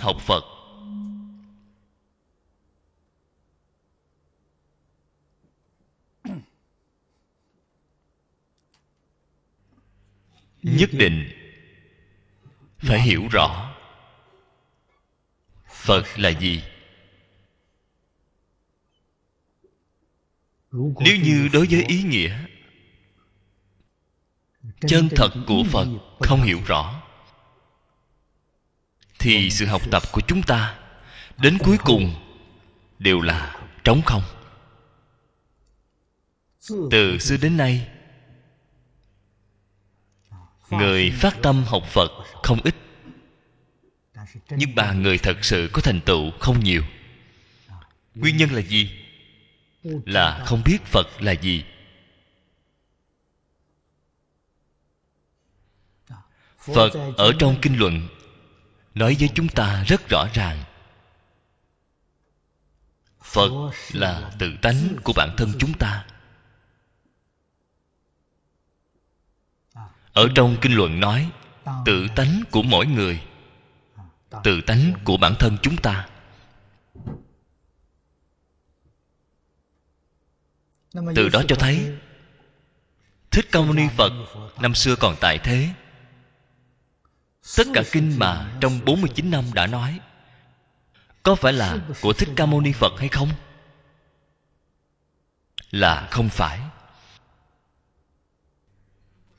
học phật nhất định phải hiểu rõ phật là gì nếu như đối với ý nghĩa chân thật của phật không hiểu rõ thì sự học tập của chúng ta đến cuối cùng đều là trống không từ xưa đến nay người phát tâm học phật không ít nhưng bà người thật sự có thành tựu không nhiều nguyên nhân là gì là không biết phật là gì phật ở trong kinh luận nói với chúng ta rất rõ ràng phật là tự tánh của bản thân chúng ta ở trong kinh luận nói tự tánh của mỗi người tự tánh của bản thân chúng ta từ đó cho thấy thích ca mâu ni phật năm xưa còn tại thế Tất cả kinh mà trong 49 năm đã nói Có phải là của Thích Ca Mâu Ni Phật hay không? Là không phải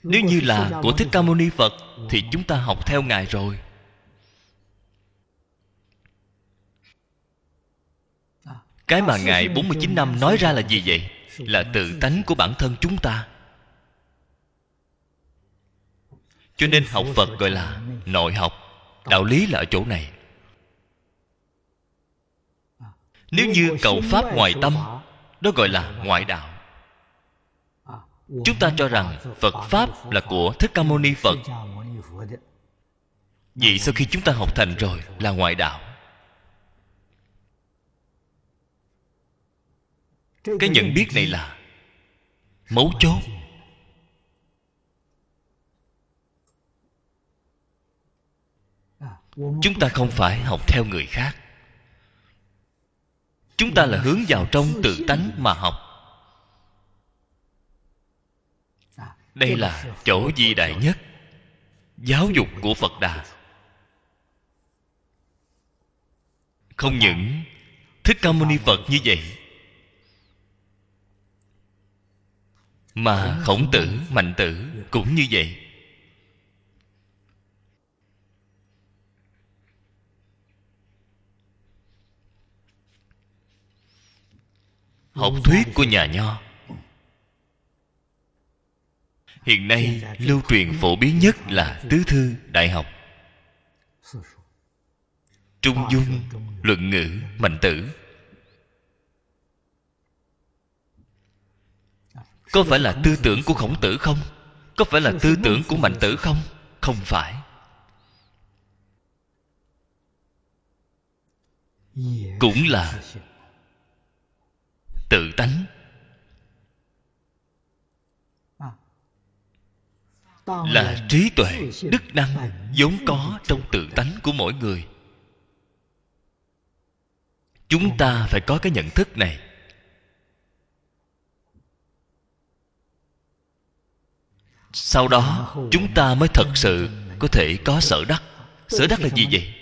Nếu như là của Thích Ca Mâu Ni Phật Thì chúng ta học theo Ngài rồi Cái mà Ngài 49 năm nói ra là gì vậy? Là tự tánh của bản thân chúng ta cho nên học phật gọi là nội học đạo lý là ở chỗ này nếu như cầu pháp ngoài tâm đó gọi là ngoại đạo chúng ta cho rằng phật pháp là của thích ca mâu ni phật Vậy sau khi chúng ta học thành rồi là ngoại đạo cái nhận biết này là mấu chốt chúng ta không phải học theo người khác chúng ta là hướng vào trong tự tánh mà học đây là chỗ di đại nhất giáo dục của phật đà không những thích ca mâu ni phật như vậy mà khổng tử mạnh tử cũng như vậy học thuyết của nhà nho hiện nay lưu truyền phổ biến nhất là tứ thư đại học trung dung luận ngữ mạnh tử có phải là tư tưởng của khổng tử không có phải là tư tưởng của mạnh tử không không phải cũng là tự tánh là trí tuệ đức năng vốn có trong tự tánh của mỗi người chúng ta phải có cái nhận thức này sau đó chúng ta mới thật sự có thể có sở đắc sở đắc là gì vậy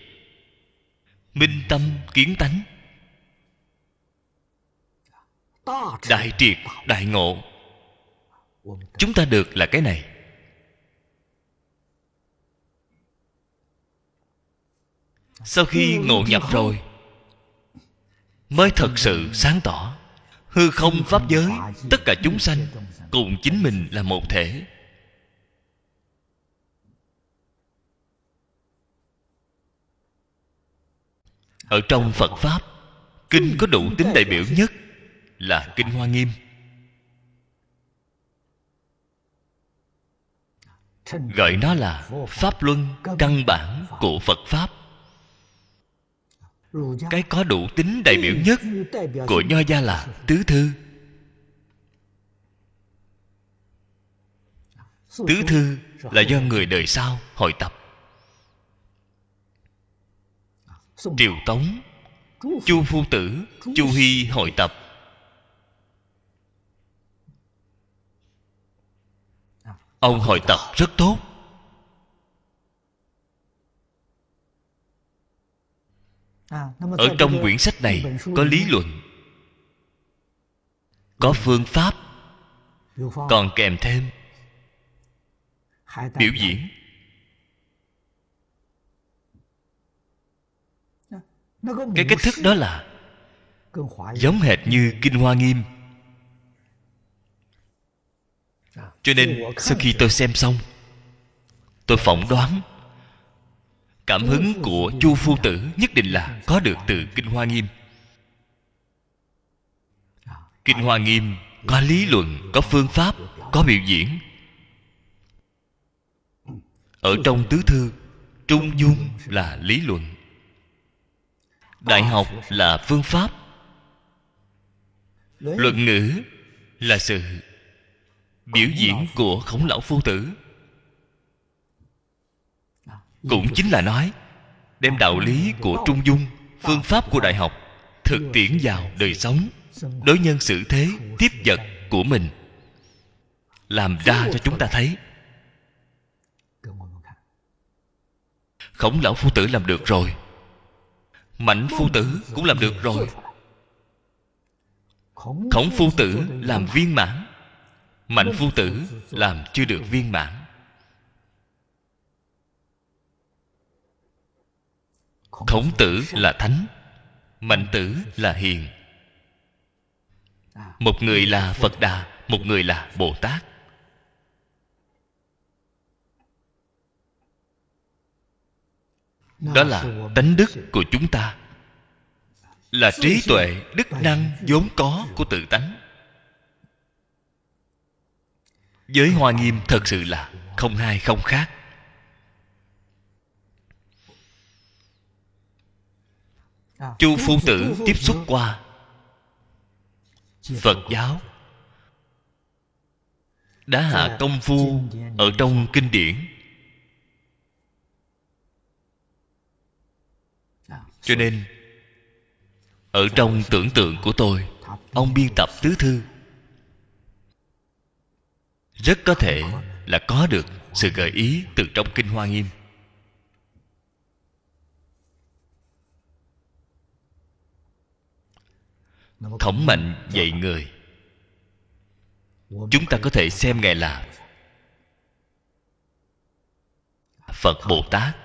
minh tâm kiến tánh đại triệt đại ngộ chúng ta được là cái này sau khi ngộ nhập rồi mới thật sự sáng tỏ hư không pháp giới tất cả chúng sanh cùng chính mình là một thể ở trong phật pháp kinh có đủ tính đại biểu nhất là kinh hoa nghiêm gọi nó là pháp luân căn bản của phật pháp cái có đủ tính đại biểu nhất của nho gia là tứ thư tứ thư là do người đời sau hội tập triều tống chu phu tử chu hy hội tập ông hồi tập rất tốt à, ở trong quyển sách này có lý luận có phương pháp còn kèm thêm biểu diễn cái cách thức đó là giống hệt như kinh hoa nghiêm cho nên sau khi tôi xem xong tôi phỏng đoán cảm hứng của chu phu tử nhất định là có được từ kinh hoa nghiêm kinh hoa nghiêm có lý luận có phương pháp có biểu diễn ở trong tứ thư trung dung là lý luận đại học là phương pháp luận ngữ là sự biểu diễn của khổng lão phu tử à, cũng chính là nói đem đạo lý dạ, dạ, của dạ. trung dung phương pháp của đại học thực tiễn vào đời sống đối nhân xử thế tiếp vật của mình làm ra cho chúng ta thấy khổng lão phu tử làm được rồi mảnh phu tử cũng làm được rồi khổng phu tử làm viên mãn mạnh phu tử làm chưa được viên mãn khổng tử là thánh mạnh tử là hiền một người là phật đà một người là bồ tát đó là tánh đức của chúng ta là trí tuệ đức năng vốn có của tự tánh với hoa nghiêm thật sự là không hai không khác à. chu phu tử tiếp xúc qua phật giáo đã hạ à. công phu ở trong kinh điển à. cho nên ở trong tưởng tượng của tôi ông biên tập tứ thư rất có thể là có được sự gợi ý từ trong kinh hoa nghiêm thẩm mạnh dạy người chúng ta có thể xem ngài là phật bồ tát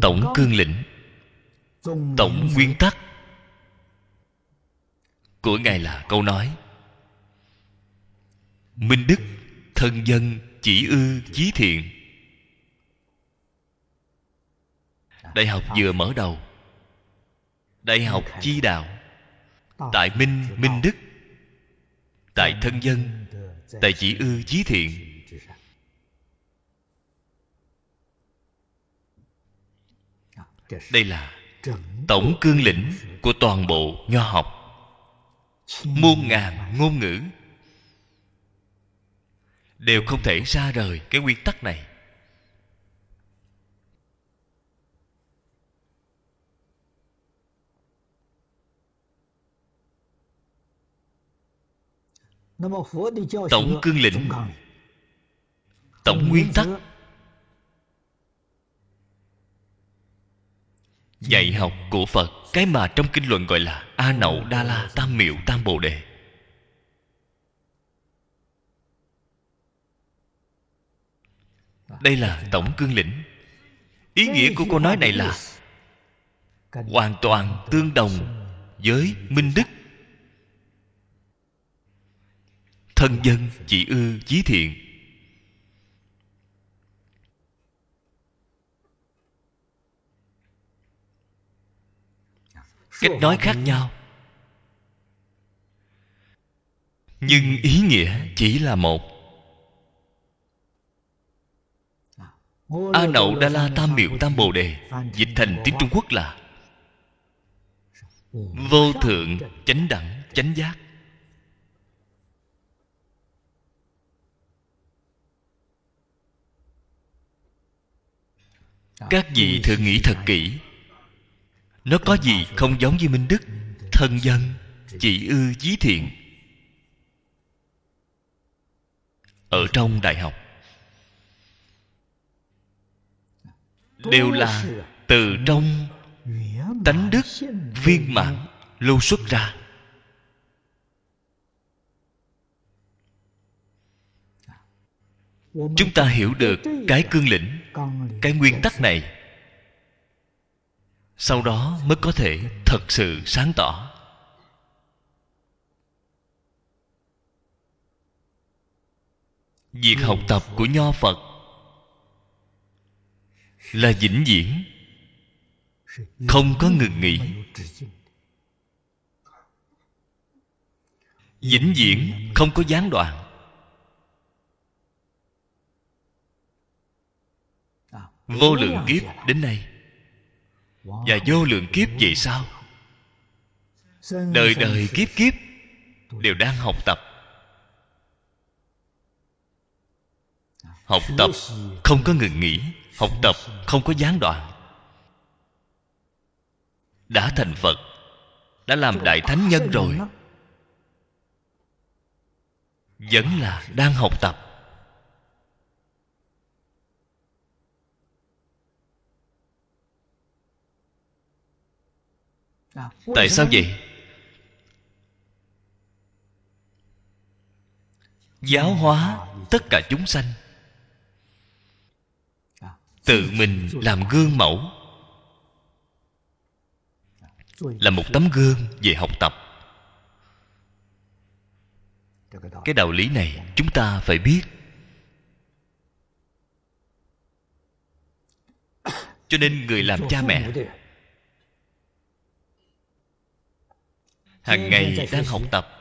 tổng cương lĩnh tổng nguyên tắc của ngài là câu nói minh đức thân dân chỉ ư chí thiện đại học vừa mở đầu đại học chi đạo tại minh minh đức tại thân dân tại chỉ ư chí thiện đây là tổng cương lĩnh của toàn bộ nho học muôn ngàn ngôn ngữ đều không thể ra rời cái nguyên tắc này tổng cương lĩnh tổng nguyên tắc dạy học của phật cái mà trong kinh luận gọi là a nậu đa la tam miệu tam bồ đề đây là dạ. tổng cương lĩnh ý nghĩa của câu nói này là hoàn toàn tương đồng với minh đức thân dân chỉ ư chí thiện cách nói khác nhau nhưng ý nghĩa chỉ là một a nậu đa la tam miệu tam bồ đề dịch thành tiếng trung quốc là vô thượng chánh đẳng chánh giác các vị thử nghĩ thật kỹ nó có gì không giống như minh đức thân dân chỉ ư chí thiện ở trong đại học đều là từ trong tánh đức viên mãn lưu xuất ra chúng ta hiểu được cái cương lĩnh cái nguyên tắc này sau đó mới có thể thật sự sáng tỏ việc học tập của nho phật là vĩnh viễn không có ngừng nghỉ vĩnh viễn không có gián đoạn vô lượng kiếp đến nay và vô lượng kiếp về sau đời đời kiếp kiếp đều đang học tập học tập không có ngừng nghỉ học tập không có gián đoạn đã thành phật đã làm đại thánh nhân rồi vẫn là đang học tập tại sao vậy giáo hóa tất cả chúng sanh tự mình làm gương mẫu là một tấm gương về học tập cái đạo lý này chúng ta phải biết cho nên người làm cha mẹ hàng ngày đang học tập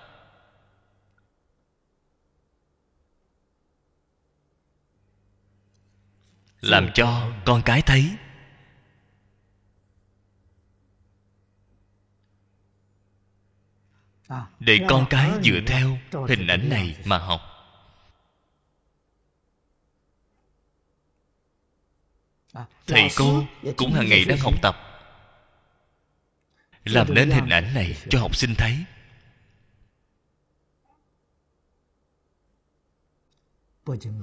làm cho con cái thấy để con cái dựa theo hình ảnh này mà học thầy cô cũng hàng ngày đang học tập làm nên hình ảnh này cho học sinh thấy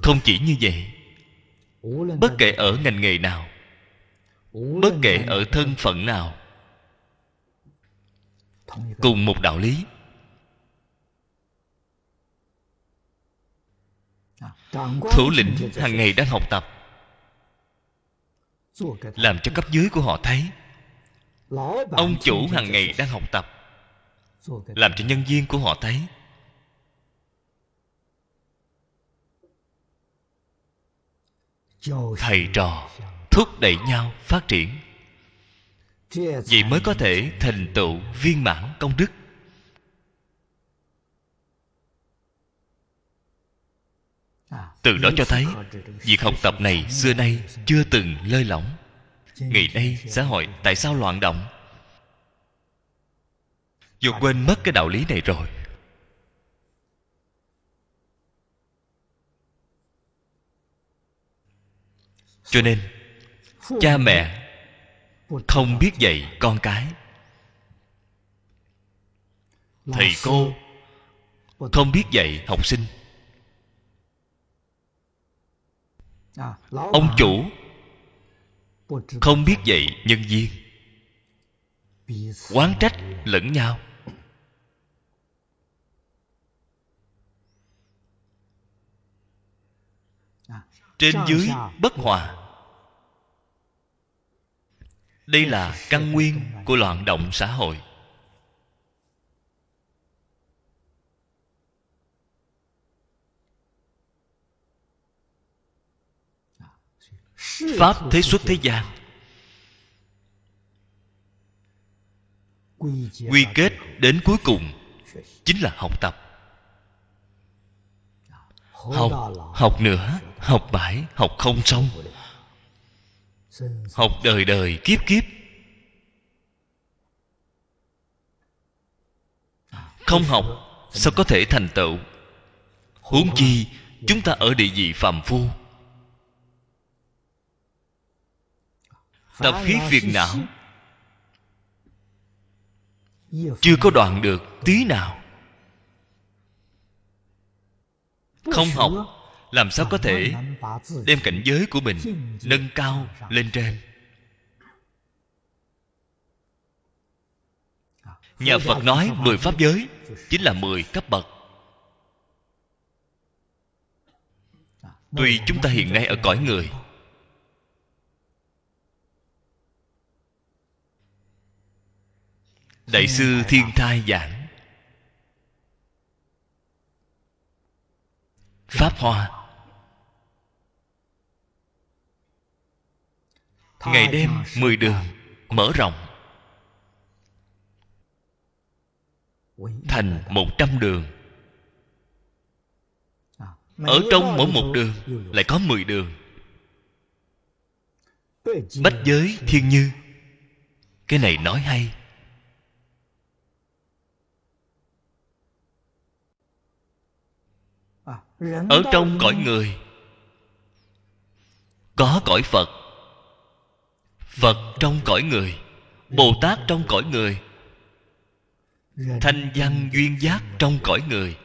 không chỉ như vậy bất kể ở ngành nghề nào bất kể ở thân phận nào cùng một đạo lý à, thủ lĩnh dạ, dạ, dạ. hàng ngày đang học tập làm cho cấp dưới của họ thấy ông chủ hàng ngày đang học tập làm cho nhân viên của họ thấy thầy trò thúc đẩy nhau phát triển vậy mới có thể thành tựu viên mãn công đức à, từ đó cho thấy việc học tập này xưa nay chưa từng lơi lỏng ngày nay xã hội tại sao loạn động dù quên mất cái đạo lý này rồi cho nên cha mẹ không biết dạy con cái thầy cô không biết dạy học sinh ông chủ không biết dạy nhân viên quán trách lẫn nhau trên dưới bất hòa đây là căn nguyên của loạn động xã hội pháp thế xuất thế gian quy kết đến cuối cùng chính là học tập học học nữa học bãi học không xong học đời đời kiếp kiếp không học sao có thể thành tựu huống chi chúng ta ở địa vị phàm phu tập khí phiền não chưa có đoạn được tí nào không học làm sao có thể đem cảnh giới của mình nâng cao lên trên nhà phật nói mười pháp giới chính là mười cấp bậc tuy chúng ta hiện nay ở cõi người đại sư thiên thai giảng pháp hoa ngày đêm mười đường mở rộng thành một trăm đường à, ở trong mỗi một đường lại có mười đường bách giới thiên như cái này nói hay À, ở trong cõi người có cõi phật phật trong cõi người bồ tát trong cõi người thanh văn duyên giác trong cõi người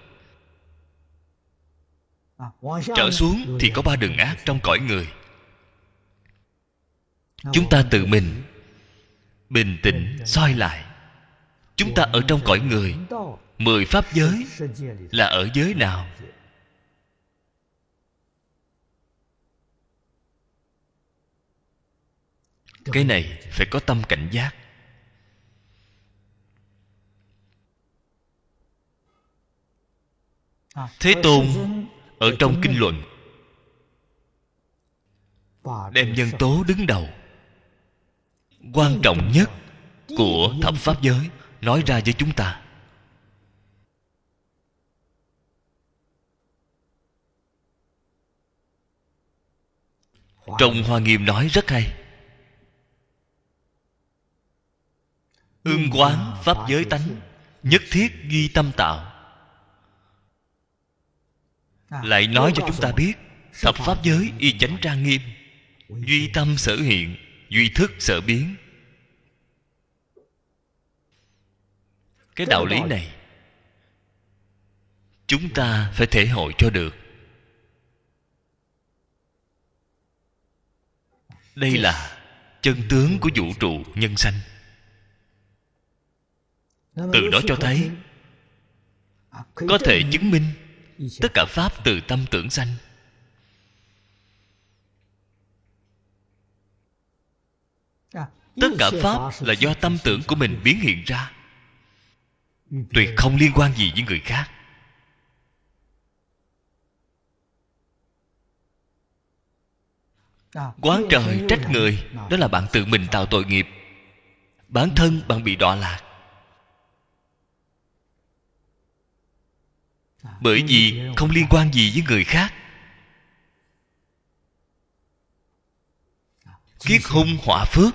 à, trở xuống thì có ba đường ác trong cõi người à, chúng ta tự mình bình tĩnh soi lại chúng ta ở trong cõi người mười pháp giới là ở giới nào cái này phải có tâm cảnh giác à, thế tôn ở trong kinh luận đem nhân tố đứng đầu quan trọng nhất của thập pháp giới nói ra với chúng ta trong hoa nghiêm nói rất hay ương quán pháp giới tánh nhất thiết ghi tâm tạo lại nói cho chúng ta biết thập pháp giới y chánh trang nghiêm duy tâm sở hiện duy thức sở biến cái đạo lý này chúng ta phải thể hội cho được đây là chân tướng của vũ trụ nhân sanh từ đó cho thấy à, có thể chứng minh tất cả pháp từ tâm tưởng sanh à, tất cả pháp là do tâm tưởng của mình biến hiện ra ừ, tuyệt không liên quan gì với người khác à, quán trời trách người đó là bạn tự mình tạo tội nghiệp bản thân bạn bị đọa lạc bởi vì không liên quan gì với người khác dạ, kiết hung họa phước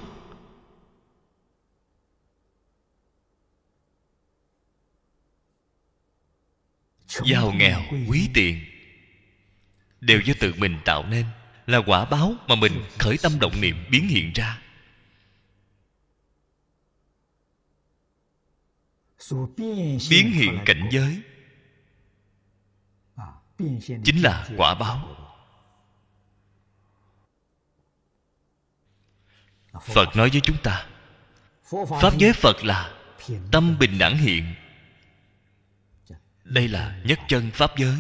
giàu nghèo quý tiền đều do tự mình tạo nên là quả báo mà mình khởi tâm động niệm biến hiện ra biến hiện cảnh giới chính là quả báo phật nói với chúng ta pháp giới phật là tâm bình đẳng hiện dạ. đây là nhất chân pháp giới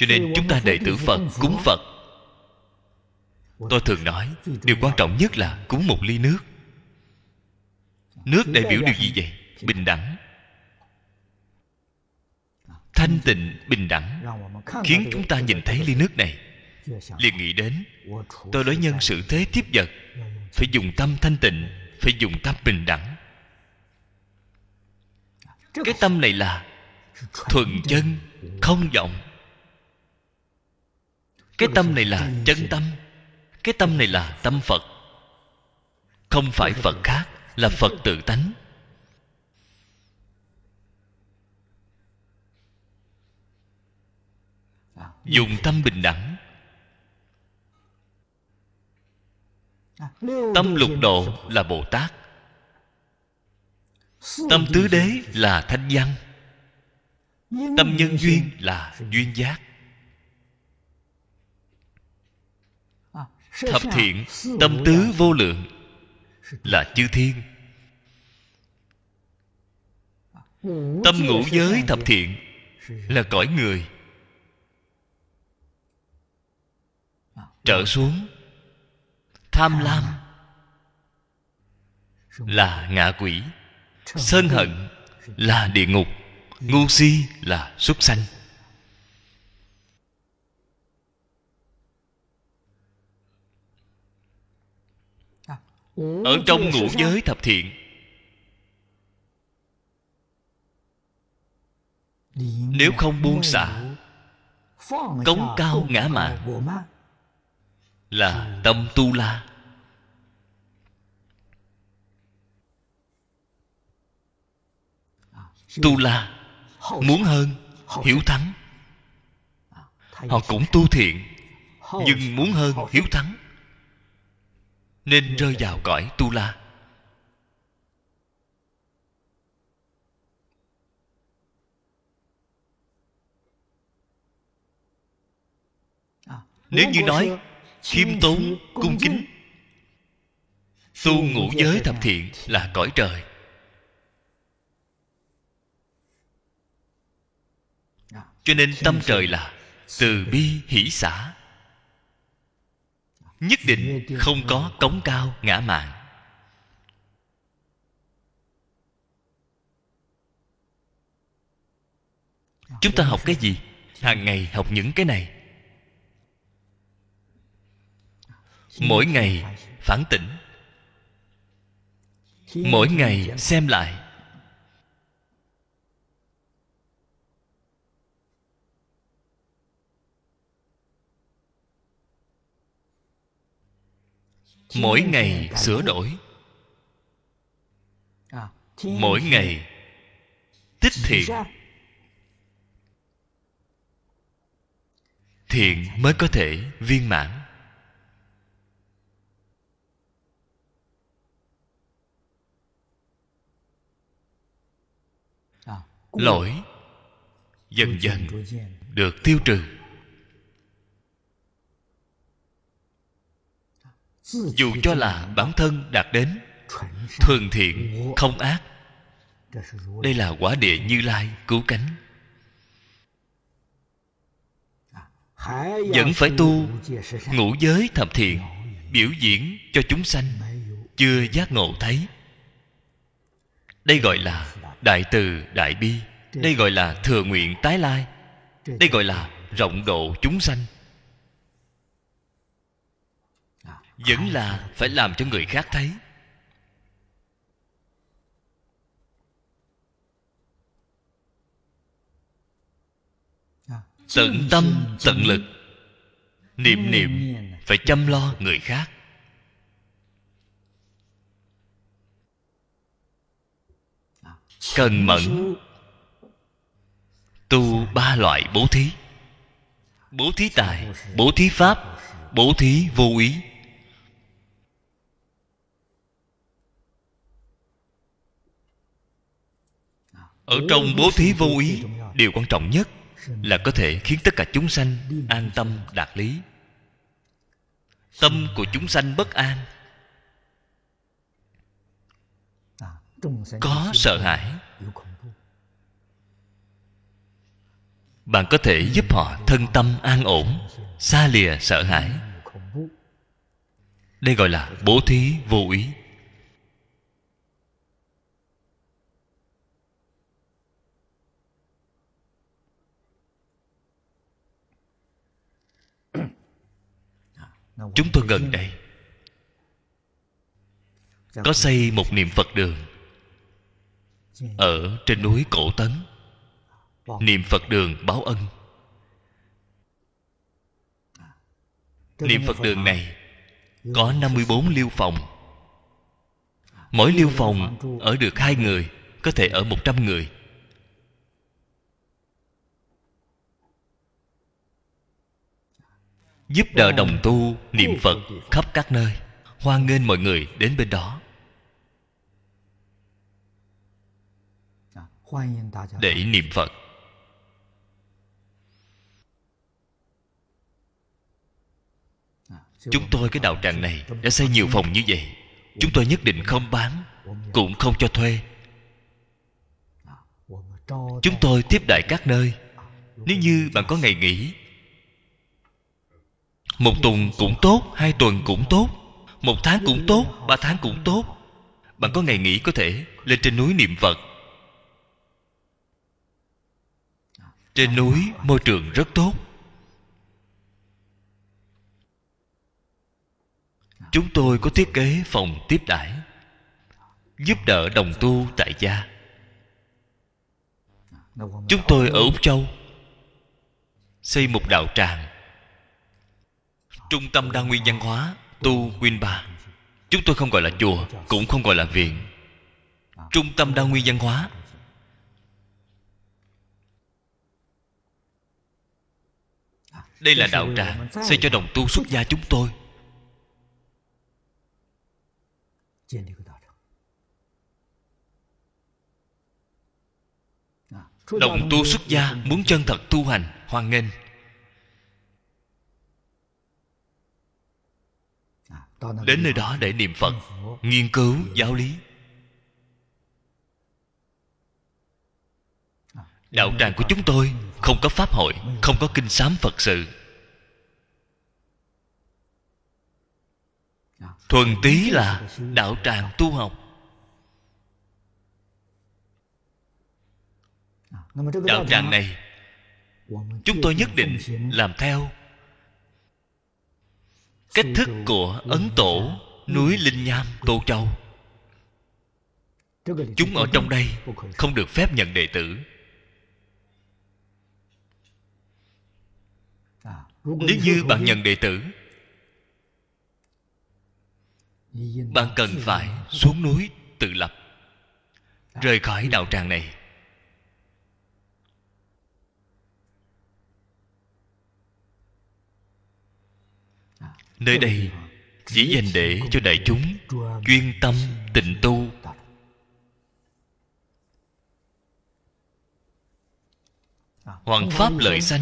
cho nên chúng ta đệ tử phật cúng phật tôi thường nói điều quan trọng nhất là cúng một ly nước nước đại biểu điều gì vậy bình đẳng thanh tịnh bình đẳng khiến chúng ta nhìn thấy ly nước này liền nghĩ đến tôi đối nhân xử thế tiếp vật phải dùng tâm thanh tịnh phải dùng tâm bình đẳng cái tâm này là thuần chân không vọng cái tâm này là chân tâm cái tâm này là tâm phật không phải phật khác là phật tự tánh dùng tâm bình đẳng tâm lục độ là bồ tát tâm tứ đế là thanh văn tâm nhân duyên là duyên giác thập thiện tâm tứ vô lượng là chư thiên tâm ngũ giới thập thiện là cõi người trở xuống tham lam là ngạ quỷ sân hận là địa ngục ngu si là súc sanh ở trong ngũ giới thập thiện nếu không buông xả cống cao ngã mạng là tâm tu la à, tu la à, muốn hơn hiểu thắng họ cũng tu thiện nhưng muốn hơn hiếu thắng nên rơi vào cõi tu la nếu như nói khiêm tốn cung kính tu ngũ giới thập thiện là cõi trời cho nên tâm trời là từ bi hỷ xã nhất định không có cống cao ngã mạng chúng ta học cái gì hàng ngày học những cái này mỗi ngày phản tỉnh mỗi ngày xem lại mỗi ngày sửa đổi mỗi ngày tích thiện thiện mới có thể viên mãn lỗi dần dần được tiêu trừ dù cho là bản thân đạt đến thuần thiện không ác đây là quả địa như lai cứu cánh vẫn phải tu ngũ giới thập thiện biểu diễn cho chúng sanh chưa giác ngộ thấy đây gọi là đại từ đại bi đây gọi là thừa nguyện tái lai đây gọi là rộng độ chúng sanh vẫn là phải làm cho người khác thấy tận tâm tận lực niệm niệm phải chăm lo người khác cần mẫn tu ba loại bố thí bố thí tài bố thí pháp bố thí vô ý ở trong bố thí vô ý điều quan trọng nhất là có thể khiến tất cả chúng sanh an tâm đạt lý tâm của chúng sanh bất an có sợ hãi bạn có thể giúp họ thân tâm an ổn xa lìa sợ hãi đây gọi là bố thí vô ý chúng tôi gần đây có xây một niệm phật đường ở trên núi cổ tấn niệm phật đường báo ân niệm phật đường này có 54 liêu phòng mỗi liêu phòng ở được hai người có thể ở 100 người giúp đỡ dạ. đồng tu niệm phật dạ, dạ, khắp các nơi hoan nghênh mọi người đến bên đó để niệm phật chúng tôi cái đạo tràng này đã xây nhiều phòng như vậy chúng tôi nhất định không bán cũng không cho thuê chúng tôi tiếp đại các nơi nếu như bạn có ngày nghỉ một tuần cũng tốt hai tuần cũng tốt một tháng cũng tốt ba tháng cũng tốt bạn có ngày nghỉ có thể lên trên núi niệm phật trên núi môi trường rất tốt chúng tôi có thiết kế phòng tiếp đãi giúp đỡ đồng tu tại gia chúng tôi ở úc châu xây một đạo tràng Trung tâm đa nguyên văn hóa Tu Nguyên Ba Chúng tôi không gọi là chùa Cũng không gọi là viện Trung tâm đa nguyên văn hóa Đây là đạo tràng Xây cho đồng tu xuất gia chúng tôi Đồng tu xuất gia Muốn chân thật tu hành Hoan nghênh đến nơi đó để niệm phật nghiên cứu giáo lý đạo tràng của chúng tôi không có pháp hội không có kinh sám phật sự thuần tí là đạo tràng tu học đạo tràng này chúng tôi nhất định làm theo cách thức của ấn tổ núi linh nham tô châu chúng ở trong đây không được phép nhận đệ tử nếu như bạn nhận đệ tử bạn cần phải xuống núi tự lập rời khỏi đạo tràng này nơi đây chỉ dành để cho đại chúng chuyên tâm tịnh tu hoàng pháp lợi sanh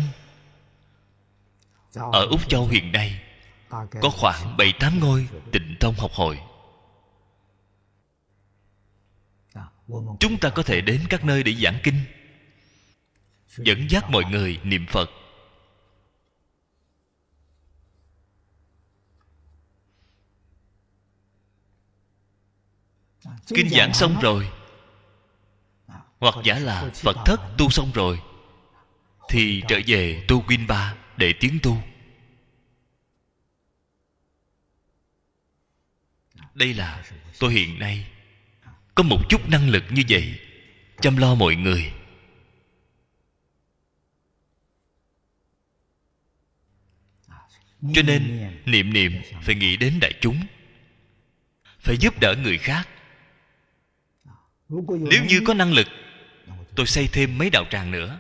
ở úc châu hiện nay có khoảng bảy tám ngôi tịnh tông học hội chúng ta có thể đến các nơi để giảng kinh dẫn dắt mọi người niệm phật À, kinh giảng xong rồi à, hoặc giả là phật thất tu xong rồi thì trở về tu quyên ba để tiến tu đây là tôi hiện nay có một chút năng lực như vậy chăm lo mọi người cho nên niệm niệm phải nghĩ đến đại chúng phải giúp đỡ người khác nếu như có năng lực tôi xây thêm mấy đạo tràng nữa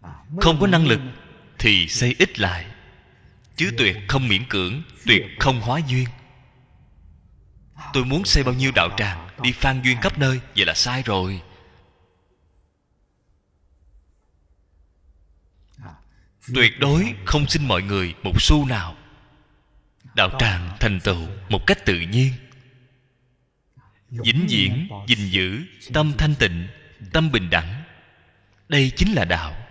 à, không có năng lực thì xây ít lại chứ dạ. tuyệt không miễn cưỡng dạ. tuyệt không hóa duyên tôi muốn xây bao nhiêu đạo tràng đi phan duyên khắp nơi vậy là sai rồi à, tuyệt đối không xin mọi người một xu nào đạo tràng thành tựu một cách tự nhiên vĩnh viễn gìn giữ tâm thanh tịnh tâm bình đẳng đây chính là đạo